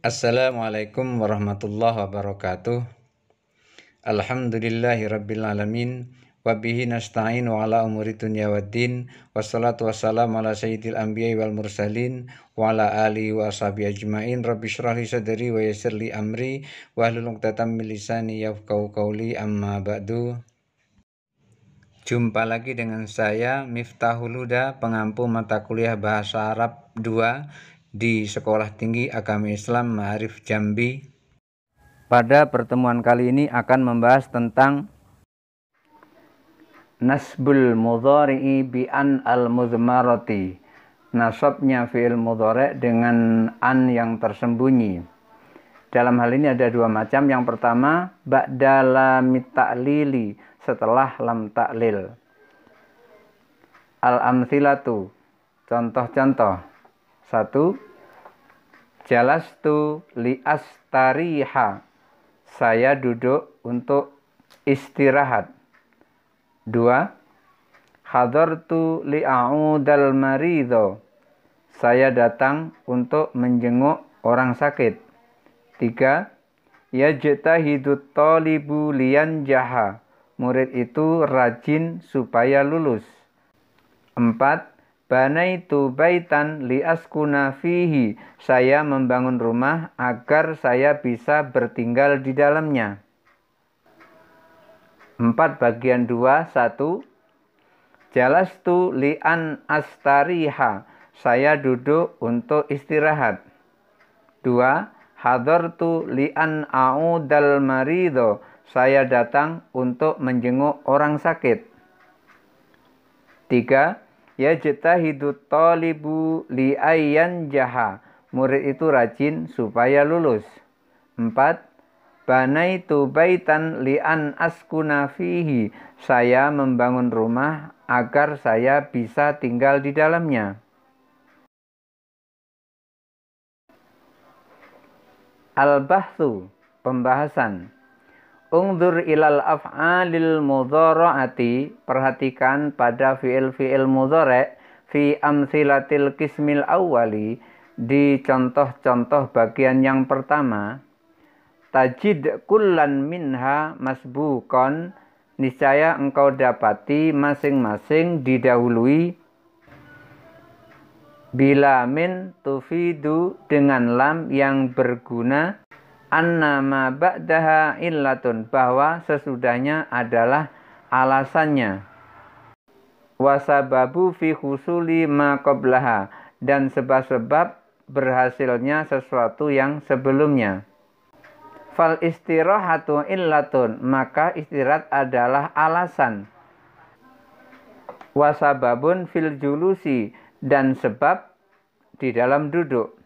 Assalamualaikum warahmatullahi wabarakatuh. Alhamdulillahi rabbil alamin wa bihi nasta'in wa ala umuri dunya waddin wassalatu wassalamu ala sayyidil anbiya wal mursalin wa ala alihi wa ashabi ajmain rabbi shrah li sadri wa yasir li amri wa hlul 'uqdatam min lisani yafqahu qawli amma ba'du Jumpa lagi dengan saya Miftahul Huda, pengampu mata kuliah Bahasa Arab 2 di Sekolah Tinggi Agama Islam Ma'arif Jambi. Pada pertemuan kali ini akan membahas tentang Nasbul mudhari'i bi'an al-muzmarati Nasabnya fi'il mudhari' dengan an yang tersembunyi Dalam hal ini ada dua macam Yang pertama Ba'dala mita'lili Setelah lam ta'lil Al-amthilatu Contoh-contoh satu, jalastu liastariha. Saya duduk untuk istirahat. Dua, hadartu li'a'udal marido. Saya datang untuk menjenguk orang sakit. Tiga, yajtahidut talibu lian jaha. Murid itu rajin supaya lulus. Empat, Banaitu baitan liaskuna fihi. Saya membangun rumah agar saya bisa bertinggal di dalamnya. 4 bagian 2, 1. Jalastu li'an astariha. Saya duduk untuk istirahat. 2. Hadartu li'an a'udal marido. Saya datang untuk menjenguk orang sakit. 3 Yajtahidu talibu li ayyan jaha. Murid itu rajin supaya lulus. 4. Banaitu baitan li'an askuna fihi. Saya membangun rumah agar saya bisa tinggal di dalamnya. Al-Bahthu, pembahasan. Ungdur ilal af'alil mudhara'ati, perhatikan pada fi'il-fi'il mudhara' fi amsilatil kismil awali di contoh-contoh bagian yang pertama. Tajid kullan minha masbukon, niscaya engkau dapati masing-masing didahului bila min tufidu dengan lam yang berguna annama ba'daha illatun bahwa sesudahnya adalah alasannya wasababu fi husuli ma qablaha dan sebab-sebab berhasilnya sesuatu yang sebelumnya fal istirahatu illatun maka istirahat adalah alasan wasababun fil julusi dan sebab di dalam duduk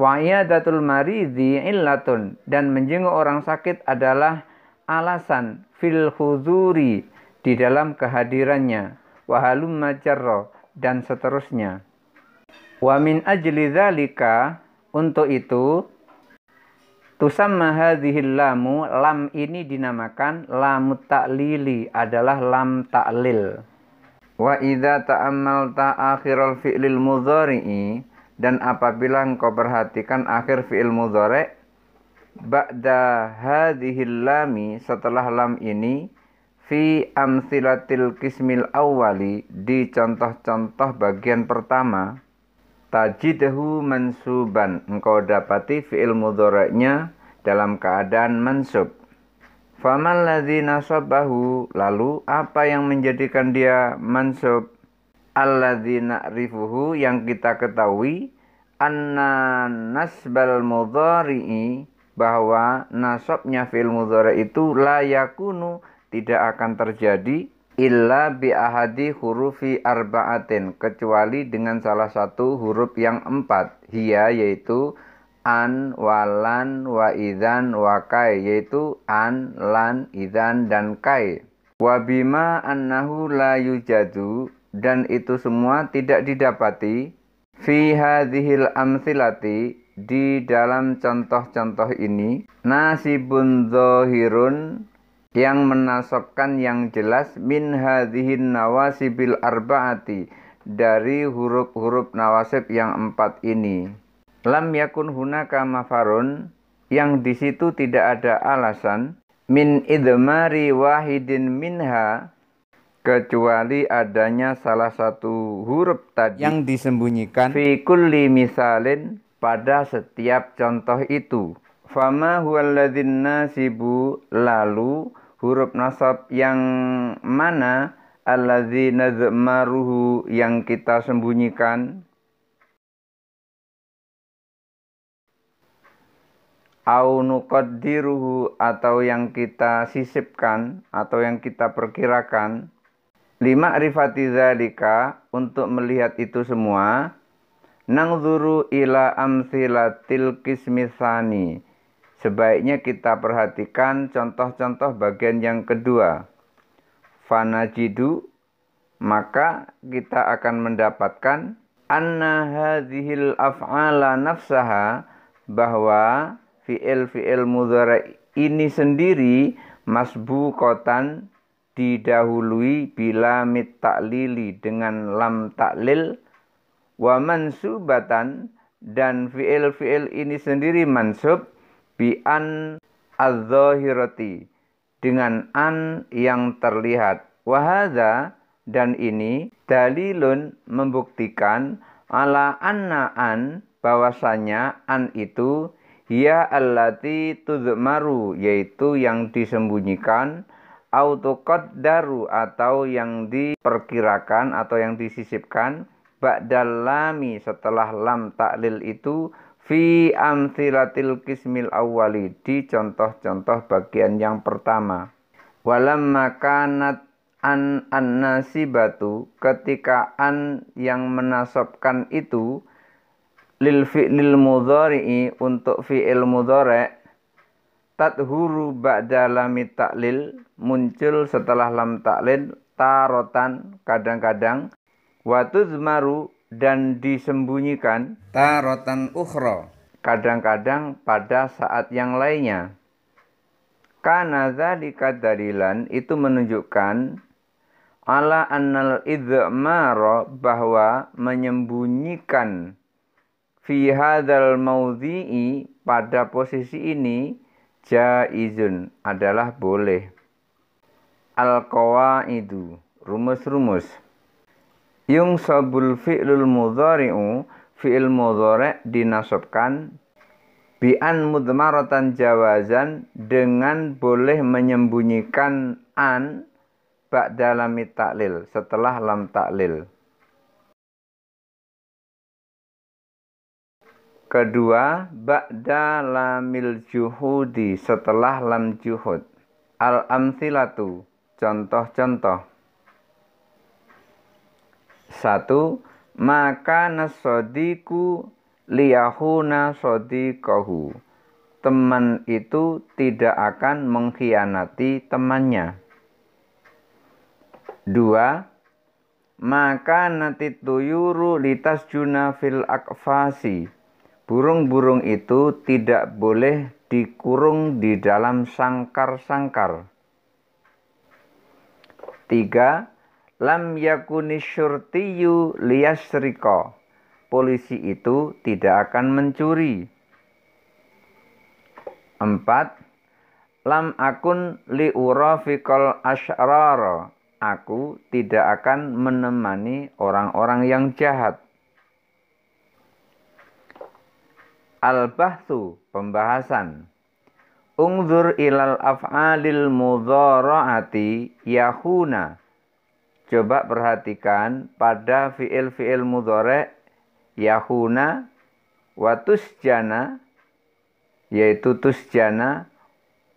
Wa'iyadatul maridi illatun dan menjenguk orang sakit adalah alasan fil huzuri di dalam kehadirannya wahalum majarro dan seterusnya. Wa min ajli untuk itu tusamma hadhil lamu lam ini dinamakan lam ta'lili adalah lam ta'lil. Wa idza ta'ammalta akhiral fi'lil mudhari'i dan apabila engkau perhatikan akhir fi'il mudhari ba'da hadhil lami setelah lam ini fi amsilatil kismil awali di contoh-contoh bagian pertama tajidahu mansuban engkau dapati fi'il mudhari'nya dalam keadaan mansub faman ladzi nasabahu lalu apa yang menjadikan dia mansub alladzina rifuhu yang kita ketahui anna nasbal mudhari'i bahwa nasabnya fil mudhari itu layakunu tidak akan terjadi illa bi ahadi hurufi arba'atin kecuali dengan salah satu huruf yang empat hia yaitu an walan wa idan wa kai yaitu an lan idan dan kai wabima annahu la yujadu dan itu semua tidak didapati fi hadhil amsilati di dalam contoh-contoh ini nasibun zohirun yang menasabkan yang jelas min hadhin nawasibil arbaati dari huruf-huruf nawasib yang empat ini lam yakun hunaka mafarun yang di situ tidak ada alasan min idmari wahidin minha kecuali adanya salah satu huruf tadi yang disembunyikan fi kulli pada setiap contoh itu fama huwalladzin nasibu lalu huruf nasab yang mana alladzi nazmaruhu yang kita sembunyikan au nuqaddiruhu atau yang kita sisipkan atau yang kita perkirakan Lima rifati zalika untuk melihat itu semua nangzuru ila amsilatil kismisani sebaiknya kita perhatikan contoh-contoh bagian yang kedua fanajidu maka kita akan mendapatkan anna hadhil af'ala nafsaha bahwa fi'il fi'il mudhara ini sendiri kotan didahului bila mit taklili dengan lam taklil wa mansubatan dan fiil-fiil ini sendiri mansub bi an adzohiroti dengan an yang terlihat wahada dan ini dalilun membuktikan ala anna an bahwasanya an itu ya allati tuzmaru yaitu yang disembunyikan autokot daru atau yang diperkirakan atau yang disisipkan ba'dalami setelah lam taklil itu fi amsilatil kismil awali di contoh-contoh bagian yang pertama walam makanat an batu ketika an yang menasobkan itu lil fi'lil mudhari'i untuk fi'il mudhari' tadhuru ba'da lami taklil muncul setelah lam taklil tarotan kadang-kadang watuzmaru dan disembunyikan tarotan ukhra kadang-kadang pada saat yang lainnya karena zalika dalilan itu menunjukkan ala annal idmara bahwa menyembunyikan fi hadzal pada posisi ini jaizun adalah boleh. al itu rumus-rumus. Yung sabul fi'lul mudhari'u fi'il mudhari' dinasobkan bi'an mudmaratan jawazan dengan boleh menyembunyikan an bak dalam taklil setelah lam taklil. Kedua, ba'da lamil juhudi setelah lam juhud. Al-amthilatu, contoh-contoh. Satu, maka nasodiku liyahuna sodikohu. Teman itu tidak akan mengkhianati temannya. Dua, maka nati tuyuru litas junafil akfasi burung-burung itu tidak boleh dikurung di dalam sangkar-sangkar. Tiga, lam yakuni syurtiyu liyasriko. Polisi itu tidak akan mencuri. Empat, lam akun liurafikol ashraro. Aku tidak akan menemani orang-orang yang jahat. al-bahthu pembahasan Ungzur ilal af'alil mudhara'ati yahuna. Coba perhatikan pada fi'il-fi'il mudhara' yahuna watusjana yaitu tusjana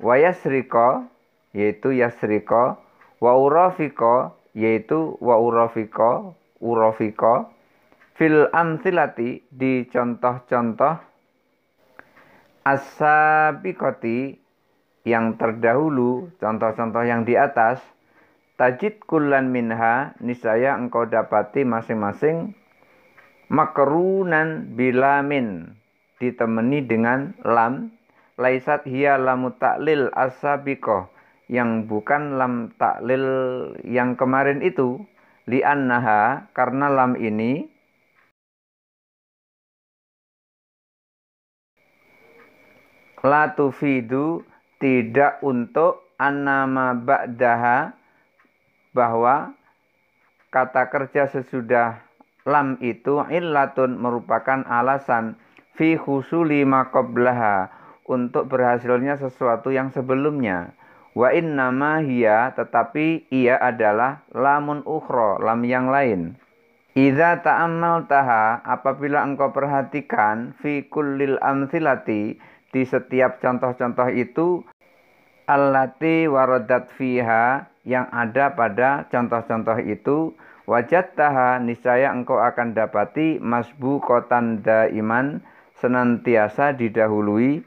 wayasriko yaitu yasriko waurofiko yaitu waurofiko urofiko fil amsilati di contoh-contoh Asabikoti yang terdahulu, contoh-contoh yang di atas, tajid kullan minha, niscaya engkau dapati masing-masing makrunan bilamin, ditemani dengan lam, laisat hiya lamu taklil asabiqoh, yang bukan lam taklil yang kemarin itu, li'annaha, karena lam ini, latufidu tidak untuk anama ba'daha bahwa kata kerja sesudah lam itu illatun merupakan alasan fi khusuli maqablaha untuk berhasilnya sesuatu yang sebelumnya wa innama hiya tetapi ia adalah lamun ukhra lam yang lain Iza ta'amal taha apabila engkau perhatikan fi kullil amsilati di setiap contoh-contoh itu allati waradat fiha yang ada pada contoh-contoh itu wajat taha niscaya engkau akan dapati masbu kotan iman senantiasa didahului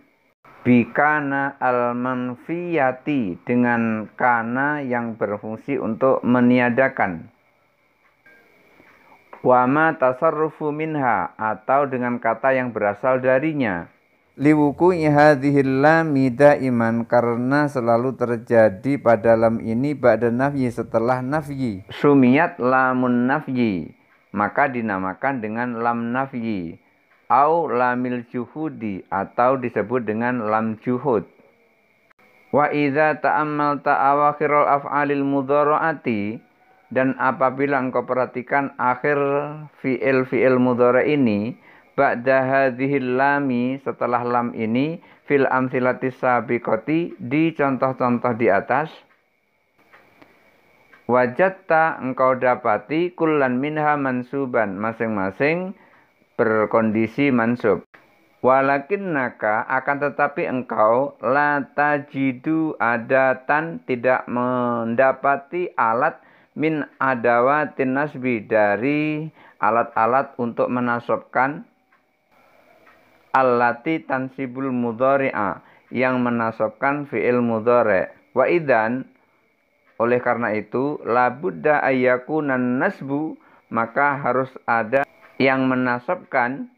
bikana al manfiyati dengan kana yang berfungsi untuk meniadakan wama tasarrufu minha atau dengan kata yang berasal darinya liwuku ihadihil lami iman karena selalu terjadi pada lam ini ba'da nafyi setelah nafyi sumiyat lamun nafyi maka dinamakan dengan lam nafyi au lamil juhudi atau disebut dengan lam juhud wa idza ta'ammalta ta'awakhirul af'alil mudhara'ati dan apabila engkau perhatikan akhir fi'il fi'il mudhara ini ba'da hadhil lami setelah lam ini fil amsilati sabiqati di contoh-contoh di atas wajatta engkau dapati kullan minha mansuban masing-masing berkondisi mansub walakin naka akan tetapi engkau la tajidu adatan tidak mendapati alat min adawatin nasbi dari alat-alat untuk menasobkan allati tansibul mudhari'a yang menasobkan fi'il mudhari. Wa idan oleh karena itu labudda ayyakuna nasbu maka harus ada yang menasobkan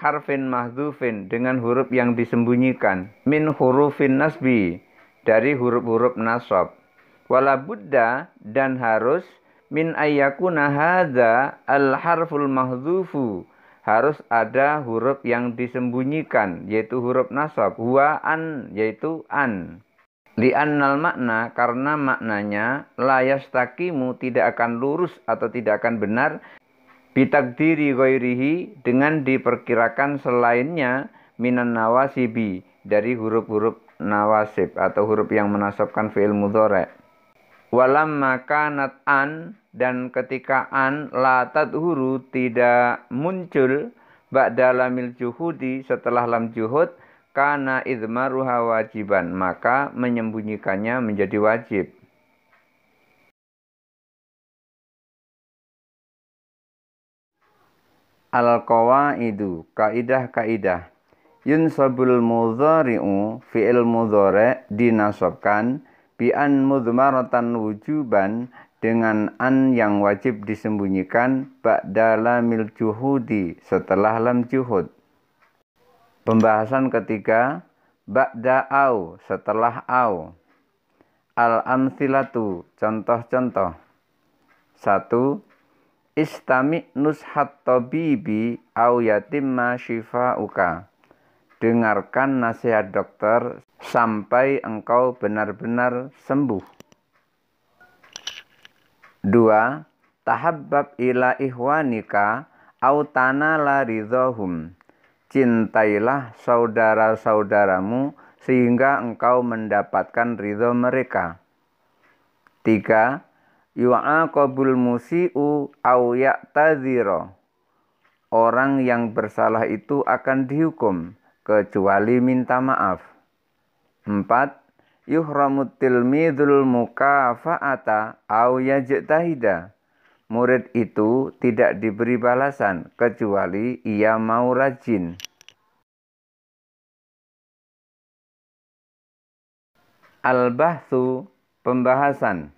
harfin mahdzufin dengan huruf yang disembunyikan min hurufin nasbi dari huruf-huruf nasab wala buddha dan harus min ayyakuna hadza al harful mahdzufu harus ada huruf yang disembunyikan yaitu huruf nasab huwa an yaitu an annal makna karena maknanya layastakimu tidak akan lurus atau tidak akan benar bitakdiri ghairihi dengan diperkirakan selainnya minan nawasibi dari huruf-huruf nawasib atau huruf yang menasabkan fi'il mudhari' walam makanat an dan ketika an la tadhuru tidak muncul ba'da lamil juhudi setelah lam juhud karena idmaruha wajiban maka menyembunyikannya menjadi wajib al qawaidu kaidah-kaidah yunsabul mudhari'u fi'il mudhari' dinasabkan bi'an mudmaratan wujuban dengan an yang wajib disembunyikan ba'da lamil juhudi setelah lam juhud. Pembahasan ketiga ba'da au setelah au. Al amsilatu contoh-contoh. Satu, Istami nushat tabibi au yatim yatimma uka. Dengarkan nasihat dokter sampai engkau benar-benar sembuh. Dua, tahabbab ila ihwanika au tanala ridhohum. Cintailah saudara-saudaramu sehingga engkau mendapatkan ridho mereka. Tiga, yu'aqabul musi'u au ya'tadhiro. Orang yang bersalah itu akan dihukum kecuali minta maaf. Empat, yuhramut tilmidul mukafa'ata au yajtahida. Murid itu tidak diberi balasan kecuali ia mau rajin. Al-Bahthu pembahasan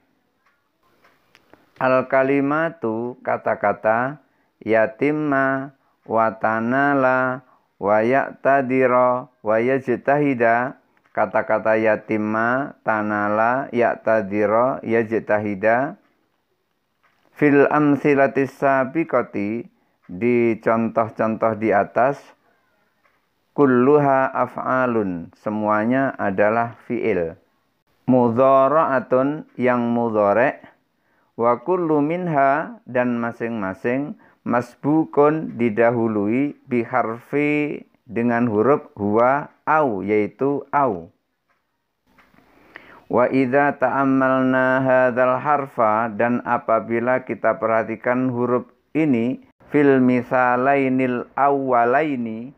Al-kalimatu kata-kata yatimma watanala wayaktadira wayajtahida kata-kata yatima, tanala, yaktadira, yajtahida fil amsilatis sabiqati di contoh-contoh di atas kulluha af'alun semuanya adalah fi'il mudhara'atun yang mudore, wa kullu minha dan masing-masing masbukun didahului biharfi dengan huruf huwa au yaitu au. Wa idza ta'ammalna hadzal harfa dan apabila kita perhatikan huruf ini fil misalainil awwalaini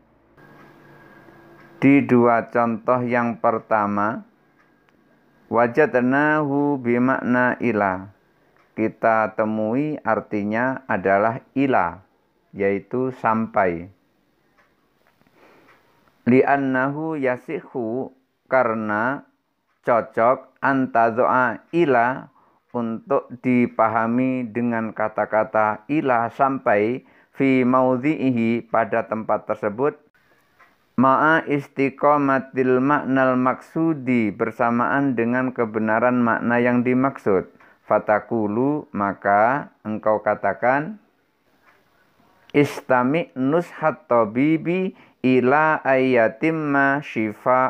di dua contoh yang pertama wajadnahu makna ila kita temui artinya adalah ila yaitu sampai li'annahu yasihu karena cocok antazoa ila untuk dipahami dengan kata-kata ila sampai fi maudhi'ihi pada tempat tersebut ma'a istiqomatil maknal maksudi bersamaan dengan kebenaran makna yang dimaksud fatakulu maka engkau katakan istami nushat tabibi Ila ayatimma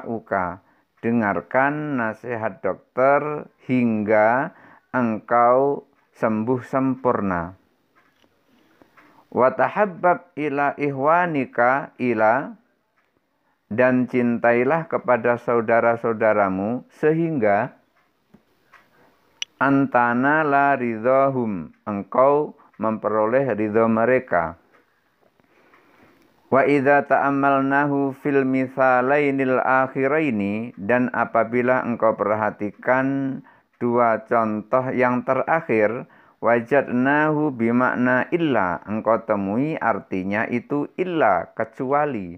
uka. Dengarkan nasihat dokter hingga engkau sembuh sempurna. Watahabab ila ihwanika ila dan cintailah kepada saudara-saudaramu sehingga antana la ridhohum engkau memperoleh ridho mereka Wa idza ta'ammalnahu fil mithalainil akhiraini dan apabila engkau perhatikan dua contoh yang terakhir wajadnahu bimakna illa engkau temui artinya itu illa kecuali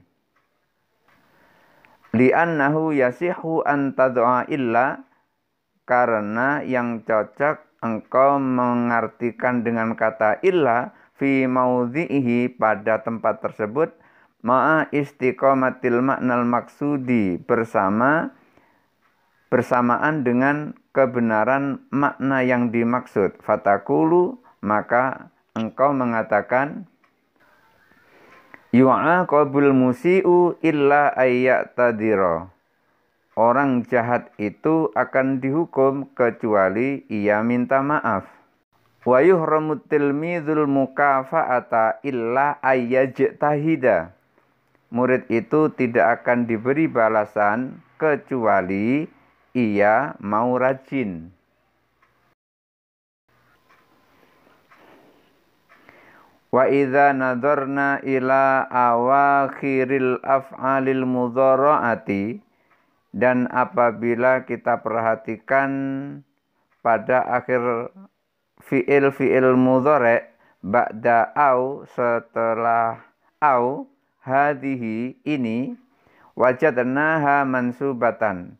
li'annahu yasihu tad'a illa karena yang cocok engkau mengartikan dengan kata illa fi maudhihi pada tempat tersebut ma'a istiqomatil maknal maksudi bersama bersamaan dengan kebenaran makna yang dimaksud fatakulu maka engkau mengatakan yu'aqabul musiu illa ayyatadira orang jahat itu akan dihukum kecuali ia minta maaf wa yuhramu tilmidzul mukafa'ata illa ayyajtahida murid itu tidak akan diberi balasan kecuali ia mau rajin. Wa idza nadharna ila awakhiril af'alil mudhara'ati dan apabila kita perhatikan pada akhir fi'il fi'il mudhari' ba'da au setelah au hadhihi ini wajadnaha mansubatan.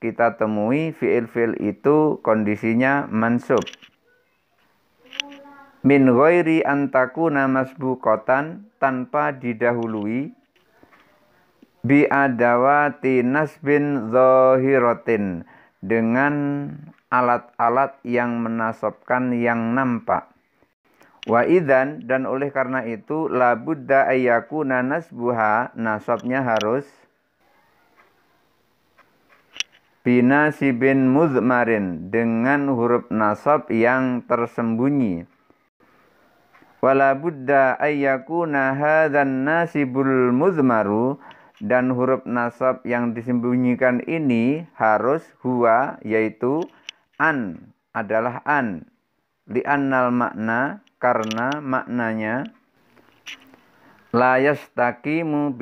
Kita temui fi'il-fi'il itu kondisinya mansub. Min ghairi antakuna masbuqatan tanpa didahului bi adawati nasbin zahiratin dengan alat-alat yang menasabkan yang nampak Wa idan dan oleh karena itu ayyaku nanas buha nasabnya harus binasibin muzmarin dengan huruf nasab yang tersembunyi. Wala buddha ayyaku nahadhan nasibul muzmaru dan huruf nasab yang disembunyikan ini harus huwa yaitu an adalah an annal makna karena maknanya layas takimu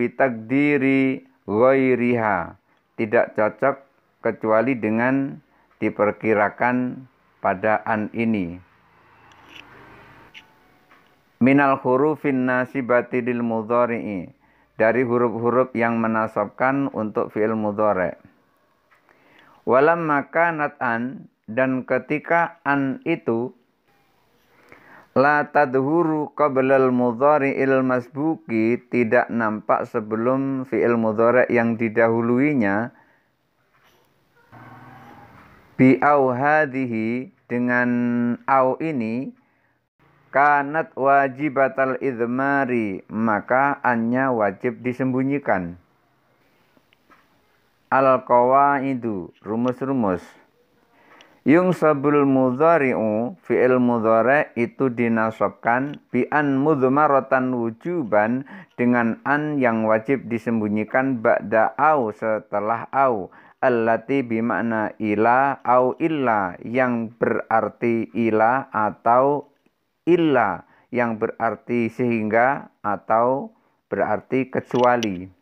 diri ghairiha tidak cocok kecuali dengan diperkirakan pada an ini minal hurufin nasibati lil mudhari'i dari huruf-huruf yang menasabkan untuk fi'il mudhari' walam maka an dan ketika an itu La tadhuru qablal il masbuki tidak nampak sebelum fi'il mudhari' yang didahuluinya bi au hadhihi dengan au ini kanat wajibatal idmari maka annya wajib disembunyikan al qawaidu rumus-rumus Yung sabul mudhari'u fi'il mudhari itu dinasabkan bi'an mudhmaratan wujuban dengan an yang wajib disembunyikan ba'da au setelah au allati bimakna ila au illa yang berarti ila atau illa yang berarti sehingga atau berarti kecuali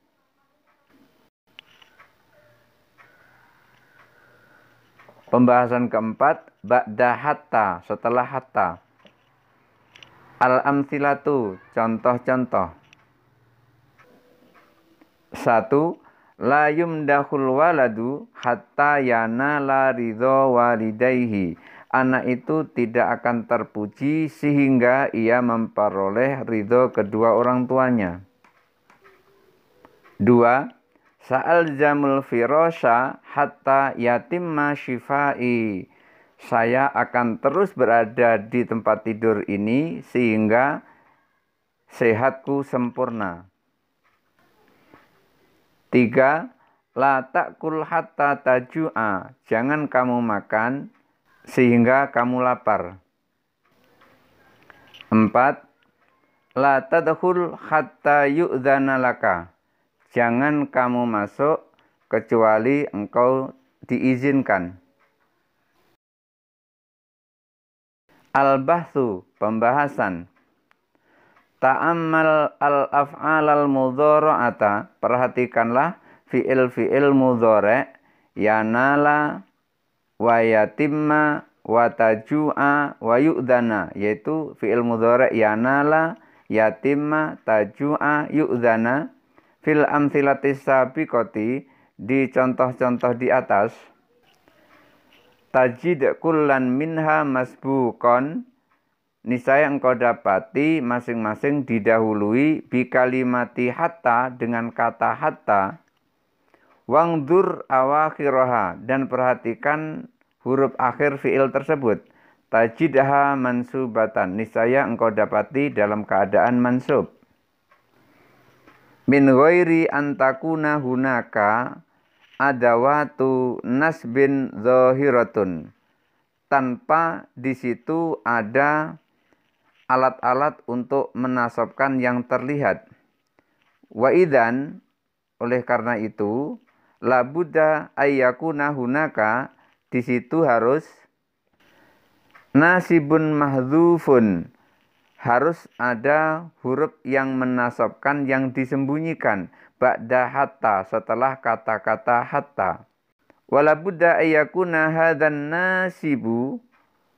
Pembahasan keempat, ba'da hatta, setelah hatta. Al-amsilatu, contoh-contoh. Satu, la yumdahul waladu hatta la ridho walidayhi. Anak itu tidak akan terpuji sehingga ia memperoleh ridho kedua orang tuanya. Dua, Sa'al jamul firosa hatta yatimma shifai. Saya akan terus berada di tempat tidur ini sehingga sehatku sempurna. Tiga, la ta'kul hatta taju'a. Jangan kamu makan sehingga kamu lapar. Empat, la tadhul hatta yu'dzana laka. Jangan kamu masuk kecuali engkau diizinkan. al bahthu pembahasan. Ta'ammal al-af'al al-mudhara'ata, perhatikanlah fi'il-fi'il mudhore, yanala wa yatimma wa taju'a wa yu'dana, yaitu fi'il mudhore, yanala, yatimma, taju'a, yu'dana fil amsilatis sabiqati di contoh-contoh di atas tajid kullan minha masbuqan niscaya engkau dapati masing-masing didahului bi kalimati hatta dengan kata hatta wangdur awakhiraha dan perhatikan huruf akhir fiil tersebut tajidha mansubatan niscaya engkau dapati dalam keadaan mansub min ghairi antakuna hunaka adawatu nasbin zahiratun tanpa di situ ada alat-alat untuk menasabkan yang terlihat wa idan oleh karena itu labuda ayyakuna hunaka di situ harus nasibun mahdzufun harus ada huruf yang menasabkan yang disembunyikan ba'da hatta setelah kata-kata hatta wala budda ayakuna hadzan nasibu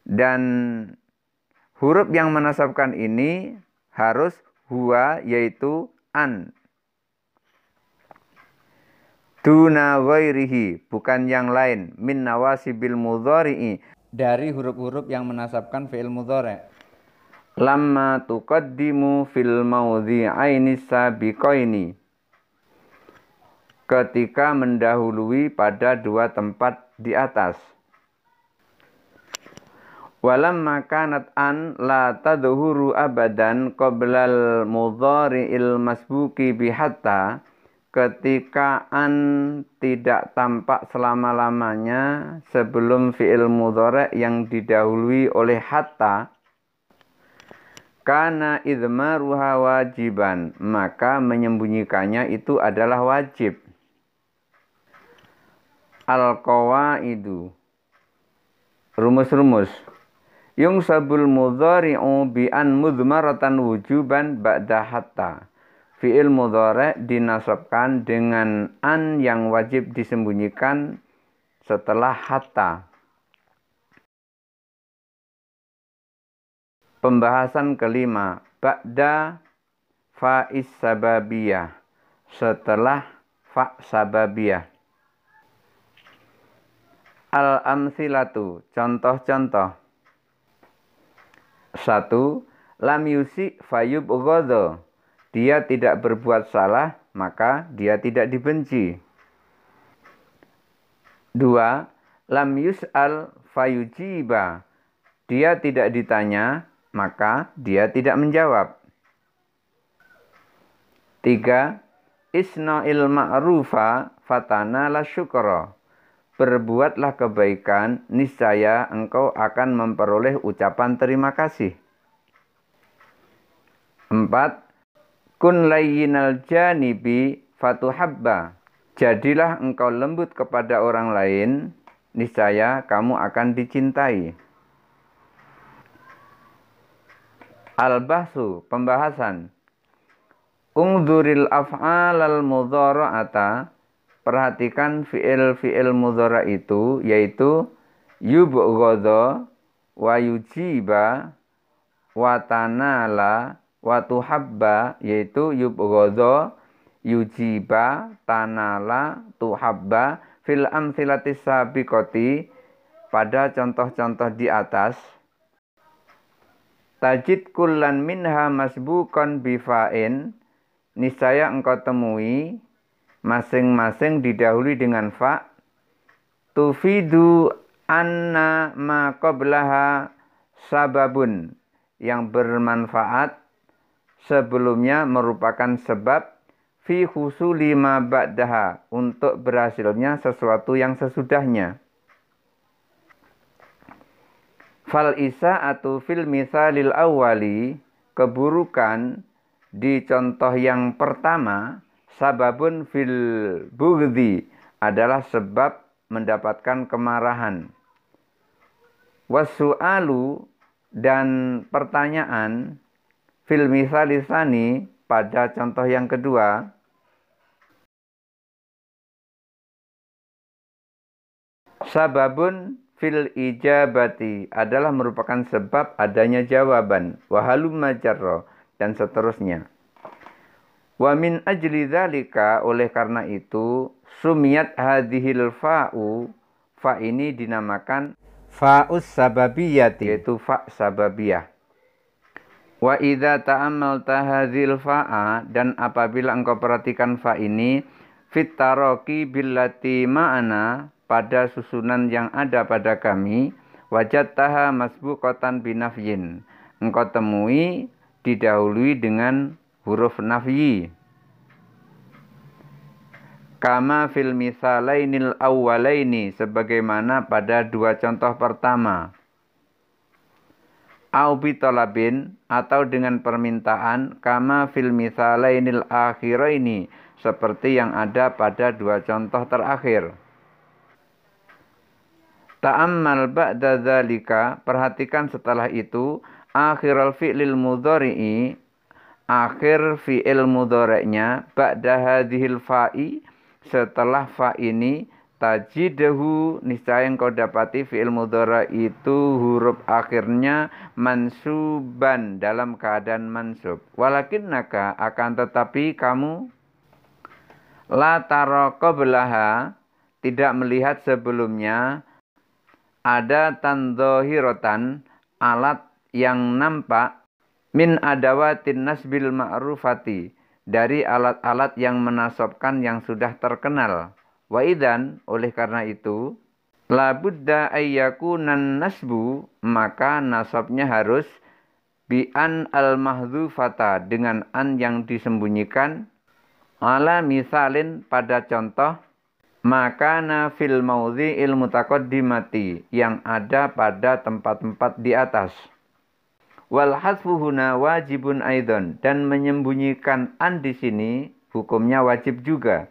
dan huruf yang menasabkan ini harus huwa yaitu an duna wairihi bukan yang lain min nawasibil mudhari'i dari huruf-huruf yang menasabkan fi'il mudhari' lama tuqaddimu fil maudhi'aini sabiqaini ketika mendahului pada dua tempat di atas walam makanat an la tadhuru abadan qoblal mudhari'il masbuki bihatta ketika an tidak tampak selama-lamanya sebelum fi'il mudhari' yang didahului oleh hatta karena idmaruha wajiban, maka menyembunyikannya itu adalah wajib. Al-qawaidu rumus-rumus yung sabul mudhari'u bi an mudmaratan wujuban ba'da hatta fi'il mudhari' dinasabkan dengan an yang wajib disembunyikan setelah hatta Pembahasan kelima, ba'da fa'is sababiyah, setelah fa' sababiyah. Al-amsilatu, contoh-contoh. Satu, lam yusi fayub ghodo. Dia tidak berbuat salah, maka dia tidak dibenci. Dua, lam yus'al fayujiba. Dia tidak ditanya, maka dia tidak menjawab. Tiga, Isna'il ma'rufa fatana la syukra. Berbuatlah kebaikan, niscaya engkau akan memperoleh ucapan terima kasih. Empat, Kun layyinal janibi fatuhabba. Jadilah engkau lembut kepada orang lain, niscaya kamu akan dicintai. Al-bahsu, pembahasan. Ungduril af'al al ata perhatikan fi'il-fi'il mudhara itu, yaitu yubgodo wa yujiba wa tanala wa tuhabba, yaitu yubgodo yujiba tanala tuhabba fil amsilatis pada contoh-contoh di atas Tajid kullan minha masbukon bifain. Niscaya engkau temui masing-masing didahului dengan fa. Tufidu anna ma qablaha sababun yang bermanfaat sebelumnya merupakan sebab fi husuli ma ba'daha untuk berhasilnya sesuatu yang sesudahnya. Fal atau fil misalil awali keburukan di contoh yang pertama sababun fil bugdi adalah sebab mendapatkan kemarahan. Wasu'alu dan pertanyaan fil misalisani pada contoh yang kedua sababun fil ijabati adalah merupakan sebab adanya jawaban wahalum majarro dan seterusnya. Wa min ajli oleh karena itu sumiat hadhil fa'u fa ini dinamakan fa'us sababiyati yaitu fa sababiyah. Wa idza ta'amalta hadhil fa'a dan apabila engkau perhatikan fa ini fit taraki billati ma'ana pada susunan yang ada pada kami wajat taha kotan binafyin engkau temui didahului dengan huruf nafyi kama fil misalainil awwalaini sebagaimana pada dua contoh pertama au bitolabin atau dengan permintaan kama fil misalainil akhiraini seperti yang ada pada dua contoh terakhir. Ta'ammal ba'da dzalika, perhatikan setelah itu akhiral fi'lil mudhari'i akhir fi'il mudhari'nya ba'da hadhil fa'i setelah fa ini tajidahu niscaya engkau dapati fi'il mudhara itu huruf akhirnya mansuban dalam keadaan mansub walakin naka akan tetapi kamu la taro belaha tidak melihat sebelumnya ada tandohirotan alat yang nampak min adawatin nasbil ma'rufati dari alat-alat yang menasobkan yang sudah terkenal. Wa idan, oleh karena itu, labudda ayyakunan nasbu, maka nasobnya harus bi'an al-mahdhufata dengan an yang disembunyikan ala misalin pada contoh makana ilmu maudhi'il dimati yang ada pada tempat-tempat di atas. Wal hasfu huna wajibun aidon dan menyembunyikan an di sini hukumnya wajib juga.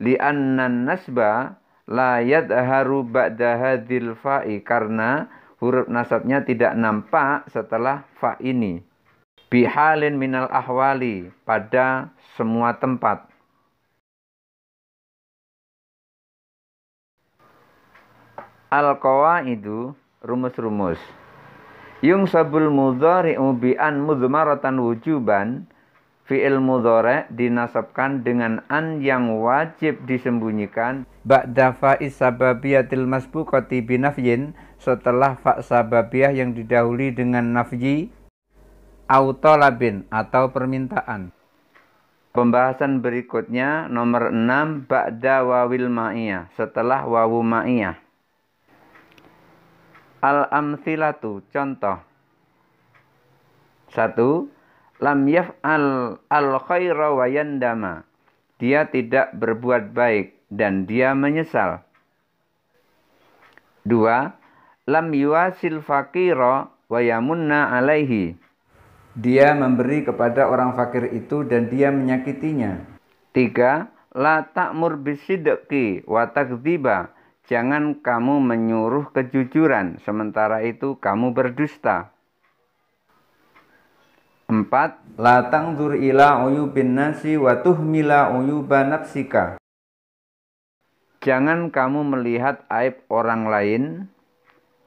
Li annan nasba la yadharu ba'da hadhil fa'i karena huruf nasabnya tidak nampak setelah fa ini. Bihalin minal ahwali pada semua tempat. al itu rumus-rumus yung sabul mudhari ubi'an an mudmaratan wujuban fi'il mudhari' dinasabkan dengan an yang wajib disembunyikan ba'da fa'i sababiyatil masbukati binafyin setelah fa' sababiyah yang didahului dengan nafji autolabin atau permintaan Pembahasan berikutnya nomor 6 ba'da wawil ma'iyah setelah wawu ma'iyah Al-amthilatu contoh. Satu, lam yaf'al al-khaira wa yandama. Dia tidak berbuat baik dan dia menyesal. Dua, lam yuasil fakiro wa yamunna alaihi. Dia memberi kepada orang fakir itu dan dia menyakitinya. Tiga, la ta'mur bisidqi wa takdziba Jangan kamu menyuruh kejujuran, sementara itu kamu berdusta. 4. La tangzur ila uyubin nasi wa tuhmila uyuba nafsika. Jangan kamu melihat aib orang lain,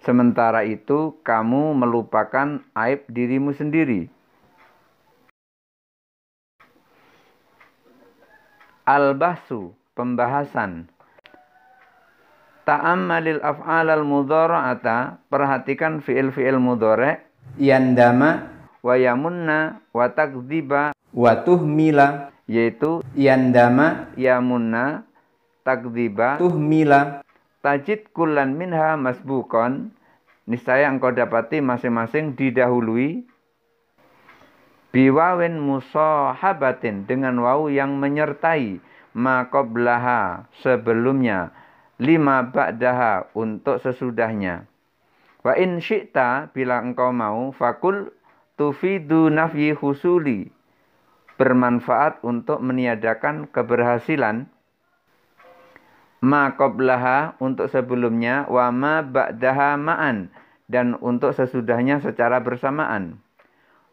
sementara itu kamu melupakan aib dirimu sendiri. Al-Bahsu, pembahasan ta'ammalil af'alal mudhara'ata perhatikan fiil-fiil mudhara yandama wa yamunna wa wa tuhmila yaitu yandama yamunna takdiba tuhmila tajid kullan minha masbukon niscaya engkau dapati masing-masing didahului biwawin musahabatin dengan wau yang menyertai makoblaha sebelumnya lima ba'daha untuk sesudahnya. Wa in syi'ta bila engkau mau fakul tufidu nafyi husuli bermanfaat untuk meniadakan keberhasilan ma qablaha untuk sebelumnya wa ma ba'daha ma'an dan untuk sesudahnya secara bersamaan.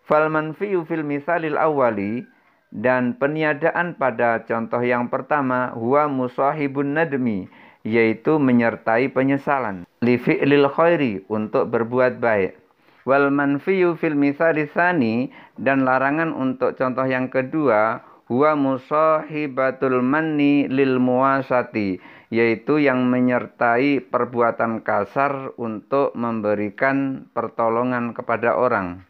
Fal manfiyu fil misalil awali dan peniadaan pada contoh yang pertama huwa musahibun nadmi yaitu menyertai penyesalan li lil khairi untuk berbuat baik wal manfiyu fil misalisani dan larangan untuk contoh yang kedua huwa musahibatul manni lil muasati yaitu yang menyertai perbuatan kasar untuk memberikan pertolongan kepada orang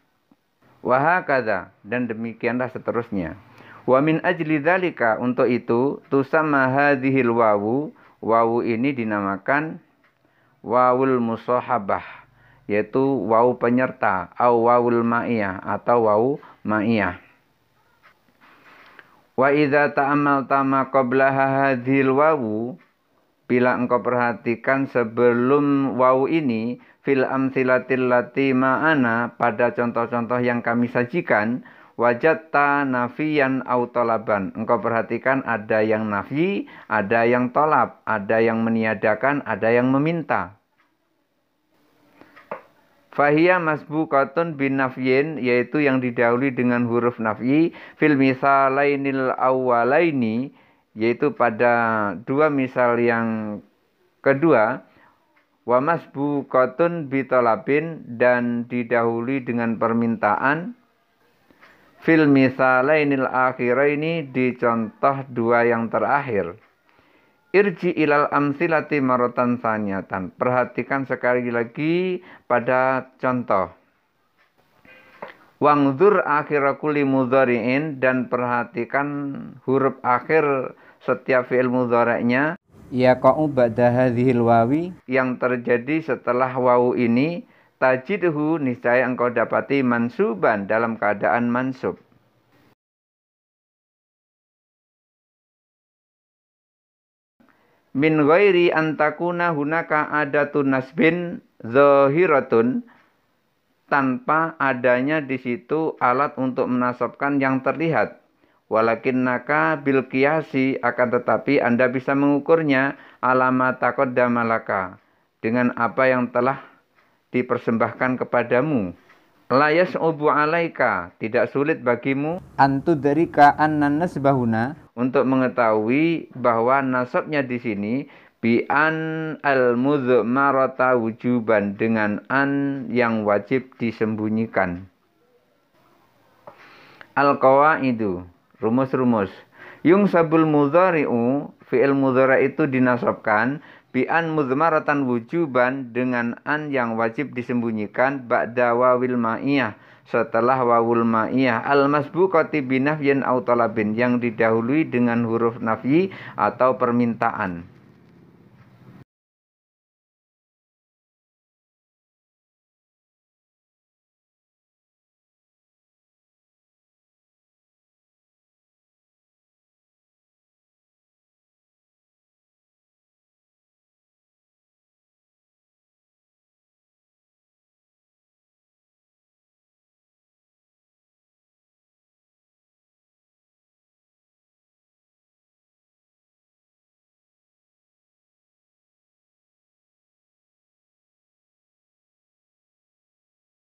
wahakada dan demikianlah seterusnya wa min ajli dzalika untuk itu tusama hadhil wawu wawu ini dinamakan wawul musohabah, yaitu wawu penyerta atau wawul ma'iyah atau wawu ma'iyah. Wa idza ta'amalta ma qablaha hadhil wawu bila engkau perhatikan sebelum wawu ini fil amsilatil lati ma'ana pada contoh-contoh yang kami sajikan Wajatta nafiyan au tolaban. Engkau perhatikan ada yang nafi, ada yang tolab, ada yang meniadakan, ada yang meminta. Fahiyah masbukatun bin nafiyin, yaitu yang didahului dengan huruf nafi. fil misalainil awalaini yaitu pada dua misal yang kedua wa masbukatun bitolabin dan didahului dengan permintaan fil misalainil akhiraini di contoh dua yang terakhir. Irji ilal amsilati marotan sanyatan. Perhatikan sekali lagi pada contoh. Wangdur akhir kuli mudhari'in dan perhatikan huruf akhir setiap fi'il mudhari'nya. Ya kau ba'da hadhil wawi. Yang terjadi setelah wawu ini tajidhu niscaya engkau dapati mansuban dalam keadaan mansub. Min ghairi antakuna hunaka adatun nasbin zahiratun tanpa adanya di situ alat untuk menasabkan yang terlihat. Walakin naka bil kiasi akan tetapi Anda bisa mengukurnya alamat takut damalaka dengan apa yang telah dipersembahkan kepadamu. Layas obu alaika, tidak sulit bagimu antu dari kaanan nasbahuna untuk mengetahui bahwa nasabnya di sini bi an al marata wujuban dengan an yang wajib disembunyikan. Al itu rumus-rumus. Yung sabul mudhari'u fi'il mudhara itu dinasabkan bi'an muzmaratan wujuban dengan an yang wajib disembunyikan ba'da wawil ma'iyah setelah wawul ma'iyah al masbuqati binaf yen autolabin yang didahului dengan huruf nafi atau permintaan